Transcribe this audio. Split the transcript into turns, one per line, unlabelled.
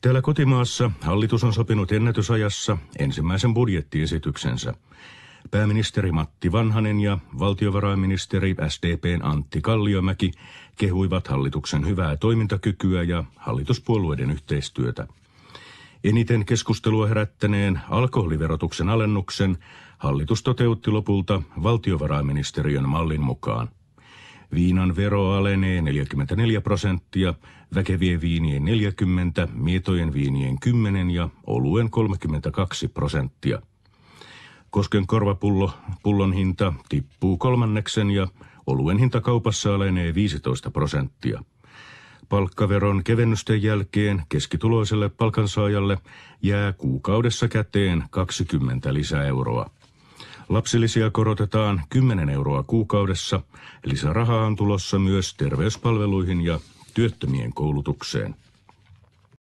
Täällä kotimaassa hallitus on sopinut ennätysajassa ensimmäisen budjettiesityksensä. Pääministeri Matti Vanhanen ja valtiovarainministeri SDPn Antti Kalliomäki kehuivat hallituksen hyvää toimintakykyä ja hallituspuolueiden yhteistyötä. Eniten keskustelua herättäneen alkoholiverotuksen alennuksen hallitus toteutti lopulta valtiovarainministeriön mallin mukaan. Viinan vero alenee 44 prosenttia, väkevien viinien 40, mietojen viinien 10 ja oluen 32 prosenttia. Kosken korvapullo, pullon hinta tippuu kolmanneksen ja oluen hinta kaupassa alenee 15 prosenttia. Palkkaveron kevennysten jälkeen keskituloiselle palkansaajalle jää kuukaudessa käteen 20 lisäeuroa. Lapsilisiä korotetaan 10 euroa kuukaudessa. Lisärahaa on tulossa myös terveyspalveluihin ja työttömien koulutukseen.